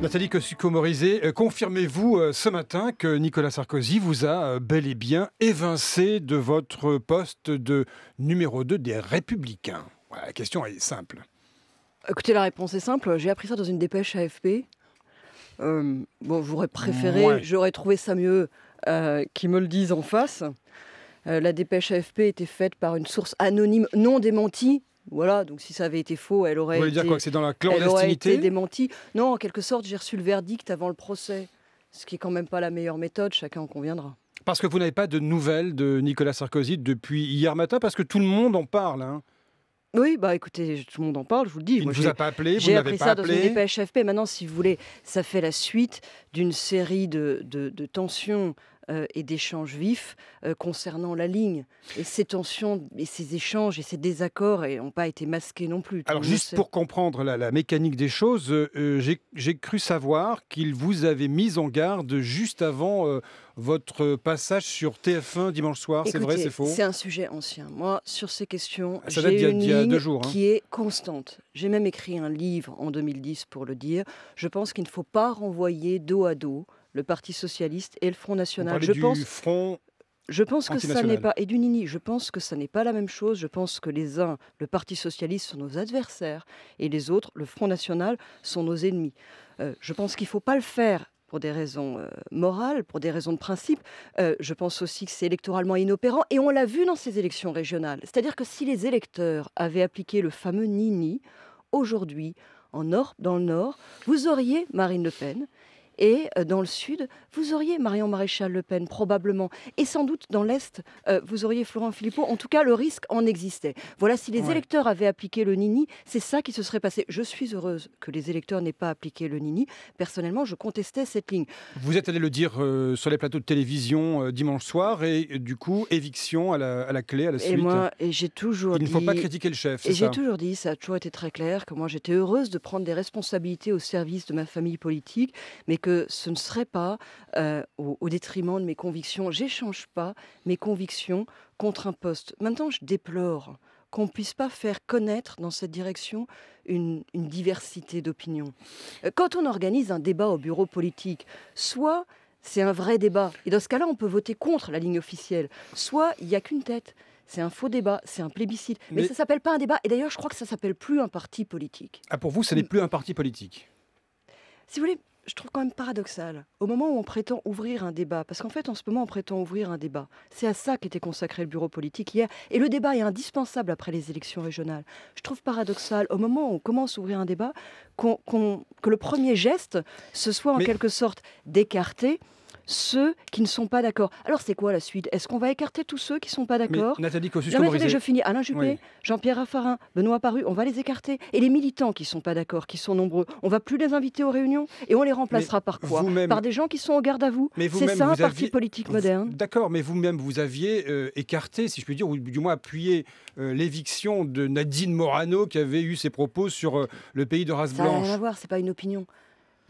Nathalie que morizet euh, confirmez-vous euh, ce matin que Nicolas Sarkozy vous a euh, bel et bien évincé de votre poste de numéro 2 des Républicains La question est simple. Écoutez, la réponse est simple. J'ai appris ça dans une dépêche AFP. Euh, bon, j'aurais préféré, j'aurais trouvé ça mieux qu'ils me le disent en face. la dépêche AFP était faite par une source anonyme non démentie voilà, donc si ça avait été faux, elle aurait. été démentie. Non, en quelque sorte, j'ai reçu le verdict avant le procès, ce qui est quand même pas la meilleure méthode. Chacun en conviendra. Parce que vous n'avez pas de nouvelles de Nicolas Sarkozy depuis hier matin, parce que tout le monde en parle. Hein. Oui, bah écoutez, tout le monde en parle, je vous le dis. Il ne vous a pas appelé, J'ai appris ça dans une pas FP. Maintenant, si vous voulez, ça fait la suite d'une série de, de tensions euh, et d'échanges vifs euh, concernant la ligne. Et ces tensions et ces échanges et ces désaccords n'ont pas été masqués non plus. Alors juste pour comprendre la, mécanique des choses, euh, j'ai cru savoir qu'il vous avait mis en garde juste avant votre passage sur TF1 dimanche soir. C'est vrai, c'est faux C'est un sujet ancien. Moi, sur ces questions, ah, j'ai une ligne hein. qui est constante. J'ai même écrit un livre en 2010 pour le dire. Je pense qu'il ne faut pas renvoyer dos à dos le Parti socialiste et le Front national. je du pense Front je pense que ça n'est pas et du Nini. Je pense que ça n'est pas la même chose. Je pense que les uns, le Parti socialiste, sont nos adversaires et les autres, le Front national, sont nos ennemis. Euh, je pense qu'il ne faut pas le faire pour des raisons euh, morales, pour des raisons de principe. Euh, je pense aussi que c'est électoralement inopérant et on l'a vu dans ces élections régionales. C'est-à-dire que si les électeurs avaient appliqué le fameux Nini aujourd'hui en nord, dans le Nord, vous auriez Marine Le Pen et euh, dans le sud, vous auriez Marion Maréchal Le Pen, probablement. Et sans doute dans l'Est, euh, vous auriez Florent Philippot. En tout cas, le risque en existait. Voilà, si les électeurs avaient appliqué le Nini, c'est ça qui se serait passé. Je suis heureuse que les électeurs n'aient pas appliqué le Nini. Personnellement, je contestais cette ligne. Vous êtes allé le dire euh, sur les plateaux de télévision dimanche soir, et du coup, éviction à la, clé, à la suite. Et moi, j'ai toujours Il ne faut pas critiquer le chef, Et j'ai toujours dit, ça a toujours été très clair, que moi, j'étais heureuse de prendre des responsabilités au service de ma famille politique, mais que que ce ne serait pas euh, au, détriment de mes convictions. J'échange pas mes convictions contre un poste. Maintenant, je déplore qu'on puisse pas faire connaître dans cette direction une, diversité d'opinions. Euh, quand on organise un débat au bureau politique, soit c'est un vrai débat, et dans ce cas-là, on peut voter contre la ligne officielle, soit il n'y a qu'une tête. C'est un faux débat, c'est un plébiscite. Mais, ça ne s'appelle pas un débat, et d'ailleurs, je crois que ça ne s'appelle plus un parti politique. Ah, pour vous, ce n'est hum. plus un parti politique Si vous voulez, je trouve quand même paradoxal, au moment où on prétend ouvrir un débat, parce qu'en fait en ce moment on prétend ouvrir un débat, c'est à ça qu'était consacré le bureau politique hier, et le débat est indispensable après les élections régionales, je trouve paradoxal, au moment où on commence à ouvrir un débat, que le premier geste, ce soit en quelque sorte d'écarter ceux qui ne sont pas d'accord. Alors c'est quoi la suite Est-ce qu'on va écarter tous ceux qui ne sont pas d'accord Nathalie Kosciusko-Morizet. Je finis. Alain Juppé, Jean-Pierre Raffarin, Benoît Paru, on va les écarter. Et les militants qui ne sont pas d'accord, qui sont nombreux, on va plus les inviter aux réunions et on les remplacera par quoi Par des gens qui sont au garde à vous. C'est ça un parti politique moderne. D'accord, mais vous-même, vous aviez euh, écarté, si je puis dire, ou du moins appuyé euh, l'éviction de Nadine Morano qui avait eu ses propos sur euh, le pays de race blanche. Ça n'a rien à voir, c'est pas une opinion.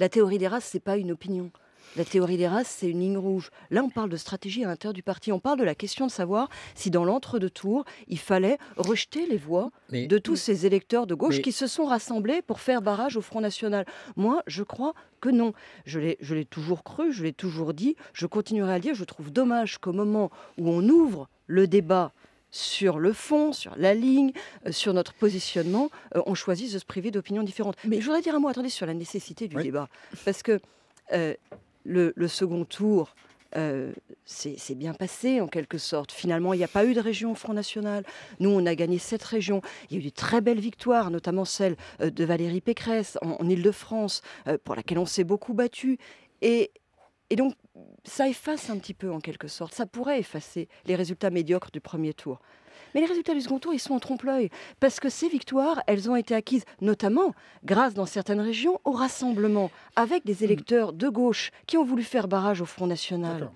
La théorie des races, c'est pas une opinion. La théorie des races, c'est une ligne rouge. Là, on parle de stratégie à l'intérieur du parti. On parle de la question de savoir si dans l'entre-deux-tours, il fallait rejeter les voix de tous ces électeurs de gauche qui se sont rassemblés pour faire barrage au Front National. Moi, je crois que non. Je l'ai toujours cru, je l'ai toujours dit, je continuerai à le dire. Je trouve dommage qu'au moment où on ouvre le débat sur le fond, sur la ligne, euh, sur notre positionnement, euh, on choisisse de se priver d'opinions différentes. Mais je voudrais dire un mot, attendez, sur la nécessité du débat. Parce que euh, le, second tour euh, c'est bien passé en quelque sorte. Finalement, il n'y a pas eu de région Front National. Nous, on a gagné cette région. Il y a eu de très belles victoires, notamment celle euh, de Valérie Pécresse en, île Ile-de-France, euh, pour laquelle on s'est beaucoup battu. Et donc, ça efface un petit peu, en quelque sorte. Ça pourrait effacer les résultats médiocres du premier tour. Mais les résultats du second tour, ils sont en trompe-l'œil. Parce que ces victoires, elles ont été acquises, notamment grâce, dans certaines régions, au rassemblement, avec des mmh. électeurs de gauche qui ont voulu faire barrage au Front National.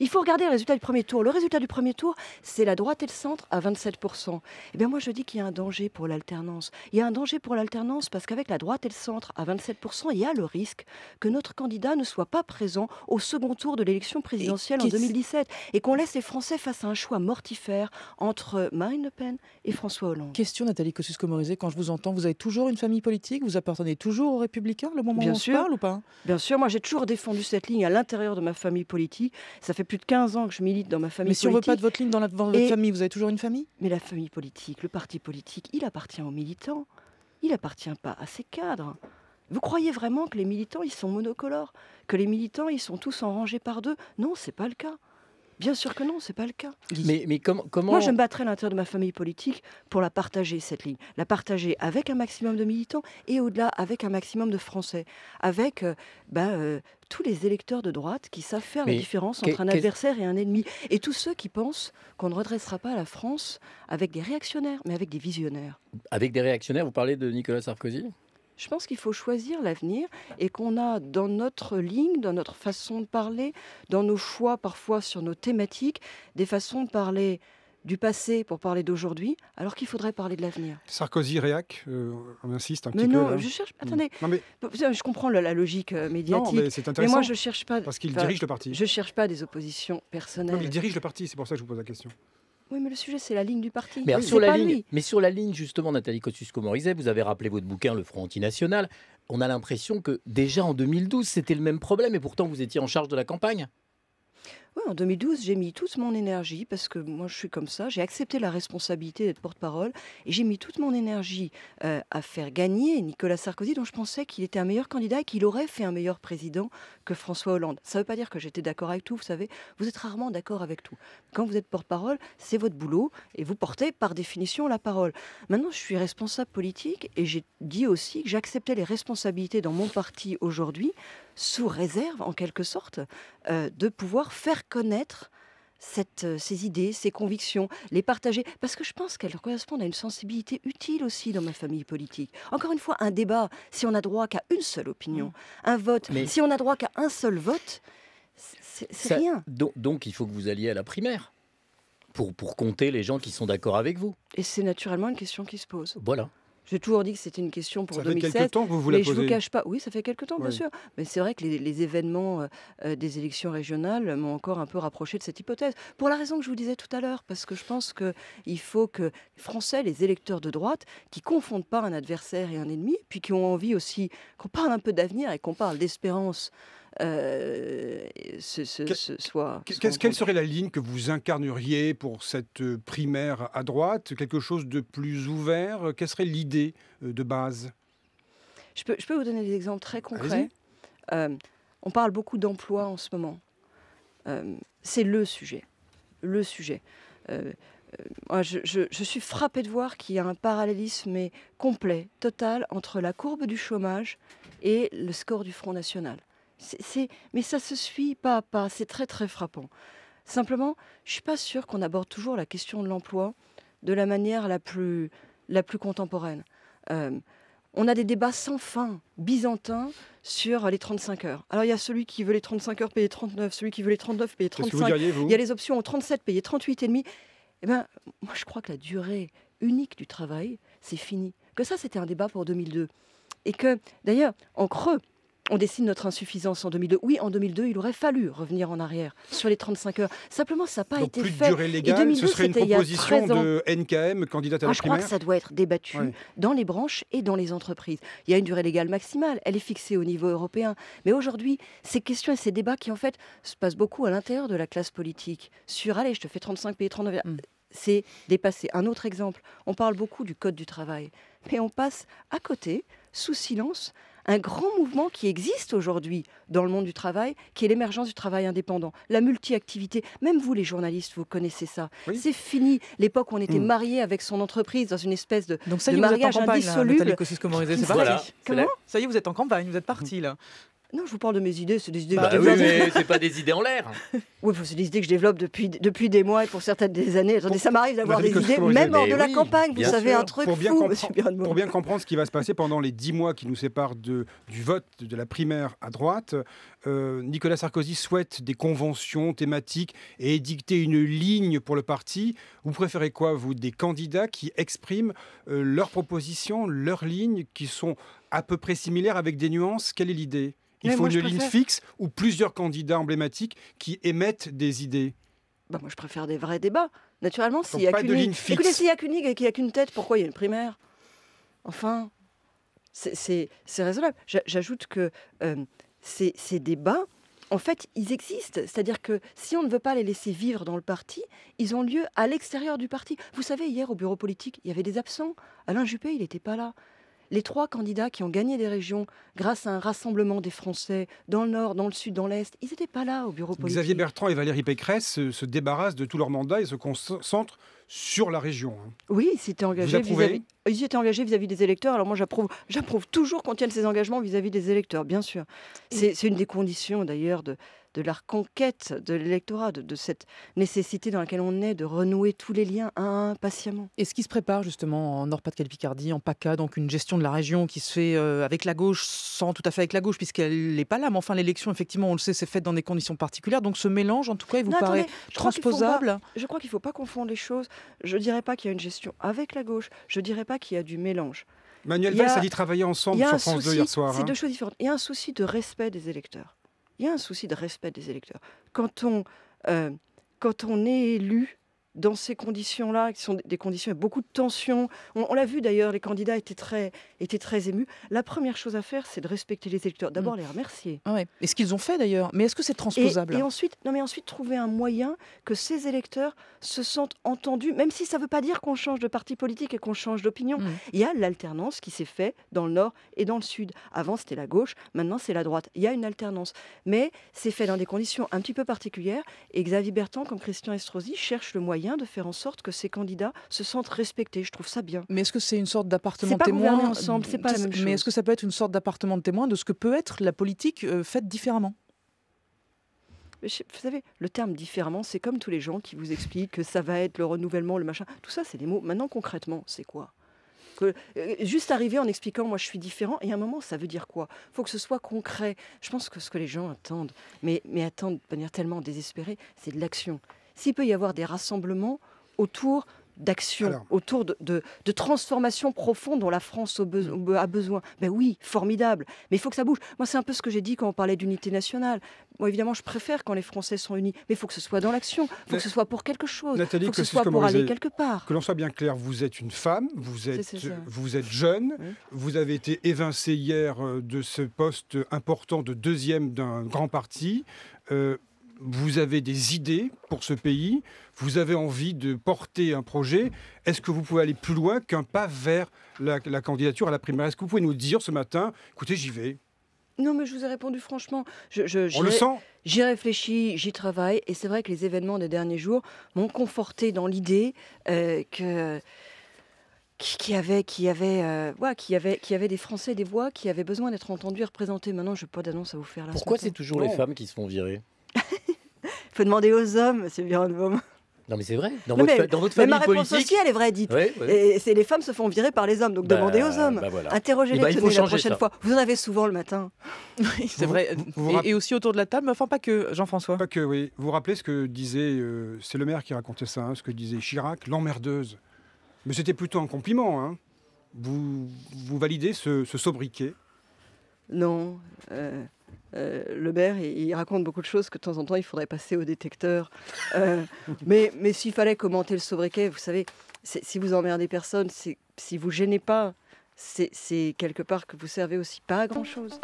Il faut regarder le résultat du premier tour. Le résultat du premier tour, c'est la droite et le centre à 27%. Eh bien, moi, je dis qu'il y a un danger pour l'alternance. Il y a un danger pour l'alternance parce qu'avec la droite et le centre à 27%, il y a le risque que notre candidat ne soit pas présent au second tour de l'élection présidentielle en 2017 et qu'on laisse les Français face à un choix mortifère entre Marine Le Pen et François Hollande. Question, Nathalie Kosciusko-Morizet, quand je vous entends, vous avez toujours une famille politique Vous appartenez toujours aux Républicains le moment Bien où on sûr. se parle ou pas Bien sûr, moi, j'ai toujours défendu cette ligne à l'intérieur de ma famille politique ça fait plus de 15 ans que je milite dans ma famille. Mais si on ne veut pas de votre ligne dans, votre famille, vous avez toujours une famille Mais la famille politique, le parti politique, il appartient aux militants. Il appartient pas à ces cadres. Vous croyez vraiment que les militants, ils sont monocolores Que les militants, ils sont tous en rangée par deux Non, c'est pas le cas. Bien sûr que non, c'est pas le cas. Mais, comment Moi, je me battrai à l'intérieur de ma famille politique pour la partager, cette ligne. La partager avec un maximum de militants et au-delà, avec un maximum de Français. Avec euh, ben, euh, tous les électeurs de droite qui savent faire la différence entre un adversaire et un ennemi. Et tous ceux qui pensent qu'on ne redressera pas la France avec des réactionnaires, mais avec des visionnaires. Avec des réactionnaires, vous parlez de Nicolas Sarkozy je pense qu'il faut choisir l'avenir et qu'on a dans notre ligne, dans notre façon de parler, dans nos choix parfois sur nos thématiques, des façons de parler du passé pour parler d'aujourd'hui, alors qu'il faudrait parler de l'avenir. Sarkozy, Réac, euh, on insiste un petit peu. Mais non, hein. je cherche. Mm. Attendez, je comprends la, logique euh, médiatique. mais c'est intéressant. moi, je cherche pas. Parce qu'il dirige le parti. Je cherche pas des oppositions personnelles. il dirige le parti, c'est pour ça que je vous pose la question. Oui, mais le sujet, c'est la ligne du parti. Mais, sur la ligne, mais sur la ligne, justement, Nathalie Kosciusko-Morizet, vous avez rappelé votre bouquin Le Front Antinational. On a l'impression que déjà en 2012, c'était le même problème et pourtant vous étiez en charge de la campagne en 2012, j'ai mis toute mon énergie, parce que moi je suis comme ça, j'ai accepté la responsabilité d'être porte-parole, et j'ai mis toute mon énergie euh, à faire gagner Nicolas Sarkozy, dont je pensais qu'il était un meilleur candidat et qu'il aurait fait un meilleur président que François Hollande. Ça ne veut pas dire que j'étais d'accord avec tout, vous savez, vous êtes rarement d'accord avec tout. Quand vous êtes porte-parole, c'est votre boulot, et vous portez par définition la parole. Maintenant, je suis responsable politique, et j'ai dit aussi que j'acceptais les responsabilités dans mon parti aujourd'hui, sous réserve en quelque sorte, euh, de pouvoir faire connaître euh, ces idées, ces convictions, les partager, parce que je pense qu'elles correspondent à une sensibilité utile aussi dans ma famille politique. Encore une fois, un débat, si on a droit qu'à une seule opinion, mm. un vote, si on a droit qu'à un seul vote, c'est rien. Donc, donc il faut que vous alliez à la primaire. Pour, pour compter les gens qui sont d'accord avec vous. Et c'est naturellement une question qui se pose. Voilà. J'ai toujours dit que c'était une question pour 2007. Ça fait quelques vous je vous cache pas. Oui, ça fait quelques temps, bien sûr. Mais c'est vrai que les, événements euh, euh, des élections régionales m'ont encore un peu rapproché de cette hypothèse. Pour la raison que je vous disais tout à l'heure, parce que je pense qu'il faut que les Français, les électeurs de droite, qui ne confondent pas un adversaire et un ennemi, puis qui ont envie aussi qu'on parle un peu d'avenir et qu'on parle d'espérance euh, ce, quelle serait la ligne que vous incarneriez pour cette euh, primaire à droite Quelque chose de plus ouvert Quelle serait l'idée euh, de base je peux, vous donner des exemples très concrets. on parle beaucoup d'emploi en ce moment. c'est le sujet. Le sujet. je, suis frappée de voir qu'il y a un parallélisme complet, total, entre la courbe du chômage et le score du Front National mais ça se suit pas à pas, c'est très très frappant. Simplement, je suis pas sûre qu'on aborde toujours la question de l'emploi de la manière la plus, la plus contemporaine. Euh, on a des débats sans fin, byzantins, sur les 35 heures. Alors il y a celui qui veut les 35 heures payer 39, celui qui veut les 39 payer 35. il y a les options en 37 payer 38 et demi. Eh ben, moi je crois que la durée unique du travail, c'est fini. Que ça c'était un débat pour 2002 et que d'ailleurs en creux, on dessine notre insuffisance en 2002. Oui, en 2002, il aurait fallu revenir en arrière sur les 35 heures. Simplement, ça n'a pas été fait. De durée légale, ce serait une proposition de NKM, candidate à la ah, Je crois que ça doit être débattu dans les branches et dans les entreprises. Il y a une durée légale maximale, elle est fixée au niveau européen. Mais aujourd'hui, ces questions et ces débats qui, en fait, se passent beaucoup à l'intérieur de la classe politique, sur, allez, je te fais 35 pays, 39... Hmm. Euh, c'est dépassé. Un autre exemple, on parle beaucoup du Code du travail, mais on passe à côté, sous silence, un grand mouvement qui existe aujourd'hui dans le monde du travail, qui est l'émergence du travail indépendant, la multi-activité. Même vous, les journalistes, vous connaissez ça. C'est fini l'époque où on était mm. marié avec son entreprise dans une espèce de, Donc mariage indissoluble. ça y est, vous êtes en campagne, vous êtes partis là. Non, je vous parle de mes idées, c'est des idées bah pas des idées en l'air. oui, c'est des idées que je développe depuis, depuis des mois et pour certaines des années. Attendez, ça m'arrive d'avoir des idées, même hors de la campagne. Vous savez, un truc pour bien, fou, pour bien comprendre ce qui va se passer pendant les dix mois qui nous séparent de, du vote de la primaire à droite, euh, Nicolas Sarkozy souhaite des conventions thématiques et édicter une ligne pour le parti. Vous préférez quoi, vous Des candidats qui expriment euh, leurs propositions, leurs lignes, qui sont à peu près similaires avec des nuances Quelle est l'idée il faut une ligne fixe ou plusieurs candidats emblématiques qui émettent des idées bah, Moi, je préfère des vrais débats. Naturellement, s'il n'y a qu'une ligne et qu'il n'y a qu'une tête, pourquoi il y a une primaire Enfin, c'est raisonnable. J'ajoute que euh, ces débats, en fait, ils existent. C'est-à-dire que si on ne veut pas les laisser vivre dans le parti, ils ont lieu à l'extérieur du parti. Vous savez, hier au bureau politique, il y avait des absents. Alain Juppé, il n'était pas là les trois candidats qui ont gagné des régions grâce à un rassemblement des Français dans le Nord, dans le Sud, dans l'Est, ils n'étaient pas là au bureau politique. Xavier Bertrand et Valérie Pécresse se, débarrassent de tout leur mandat et se concentrent sur la région. Hein. Oui, ils étaient engagés vis-à-vis des électeurs. Alors moi, j'approuve toujours qu'on tienne ses engagements vis à -vis des électeurs, bien sûr. C'est une des conditions d'ailleurs de, de la conquête de l'électorat, de, cette nécessité dans laquelle on est de renouer tous les liens un, un patiemment. Et ce qui se prépare justement en nord pas de calais en PACA, donc une gestion de la région qui se fait euh, avec la gauche, sans tout à fait avec la gauche, puisqu'elle n'est pas là, mais enfin l'élection, effectivement, on le sait, c'est faite dans des conditions particulières. Donc ce mélange, en tout cas, il vous paraît transposable Je crois qu'il ne faut pas confondre les choses. Je ne dirais pas qu'il y a une gestion avec la gauche, je ne dirais pas qu'il y a du mélange. Manuel Valls a dit travailler ensemble sur France 2 hier soir. C'est hein. deux choses différentes. Il y a un souci de respect des électeurs il y a un souci de respect des électeurs. Quand on, euh, quand on est élu dans ces conditions-là, qui sont des conditions avec beaucoup de tensions. On, l'a vu d'ailleurs, les candidats étaient très, étaient très émus. La première chose à faire, c'est de respecter les électeurs. D'abord, mm. les remercier. Ah et ce qu'ils ont fait d'ailleurs. Mais est-ce que c'est transposable et, hein ensuite, non, mais ensuite, trouver un moyen que ces électeurs se sentent entendus, même si ça ne veut pas dire qu'on change de parti politique et qu'on change d'opinion. Mm. Il y a l'alternance qui s'est faite dans le Nord et dans le Sud. Avant, c'était la gauche, maintenant, c'est la droite. Il y a une alternance. Mais c'est fait dans des conditions un petit peu particulières. Et Xavier Bertrand, comme Christian Estrosi, cherche le moyen de faire en sorte que ces candidats se sentent respectés. Je trouve ça bien. Mais est-ce que c'est une sorte d'appartement témoin ensemble, c'est pas la même chose. Mais est-ce que ça peut être une sorte d'appartement de témoin de ce que peut être la politique euh, faite différemment vous savez, le terme différemment, c'est comme tous les gens qui vous expliquent que ça va être le renouvellement, le machin. Tout ça, c'est des mots. Maintenant, concrètement, c'est quoi que, euh, juste arriver en expliquant moi je suis différent et à un moment ça veut dire quoi Il faut que ce soit concret je pense que ce que les gens attendent mais, mais attendent de manière tellement désespérée c'est de l'action s'il peut y avoir des rassemblements autour d'actions, autour de, de, profondes dont la France a besoin. Ben oui, formidable, mais il faut que ça bouge. Moi, c'est un peu ce que j'ai dit quand on parlait d'unité nationale. Moi, évidemment, je préfère quand les Français sont unis, mais il faut que ce soit dans l'action, il faut que ce soit pour quelque chose, il faut que, ce soit pour aller quelque part. Que l'on soit bien clair, vous êtes une femme, vous êtes, jeune, vous avez été évincée hier euh, de ce poste important de deuxième d'un grand parti. Euh, vous avez des idées pour ce pays, vous avez envie de porter un projet. Est-ce que vous pouvez aller plus loin qu'un pas vers la, candidature à la primaire Est-ce que vous pouvez nous dire ce matin, écoutez, j'y vais non, mais je vous ai répondu franchement. Je, On le sent J'y réfléchis, j'y travaille, et c'est vrai que les événements des derniers jours m'ont conforté dans l'idée euh, que qui, avait, qui avait, euh, qui avait, qui avait des Français, des voix, qui avaient besoin d'être entendues représentées. représentés. Maintenant, je n'ai pas d'annonce à vous faire là. Pourquoi c'est toujours les femmes qui se font virer il faut demander aux hommes, c'est bien Birnbaum. Non mais c'est vrai. Dans, votre, mais, dans famille mais ma réponse aussi, elle est vraie, dites. Et c'est les femmes se font virer par les hommes, donc bah, demandez aux hommes. Bah Interrogez-les bah, la prochaine fois. Vous en avez souvent le matin. c'est vrai. et, aussi autour de la table, enfin pas que Jean-François. Pas que, oui. Vous vous rappelez ce que disait, euh, c'est le maire qui racontait ça, hein, ce que disait Chirac, l'emmerdeuse. Mais c'était plutôt un compliment. Hein. Vous, vous validez ce, ce sobriquet Non. Euh, le euh, Lebert, il, raconte beaucoup de choses que de temps en temps, il faudrait passer au détecteur. Euh, mais mais s'il fallait commenter le sobriquet, vous savez, si vous emmerdez personne, si vous gênez pas, c'est quelque part que vous servez aussi pas à grand-chose.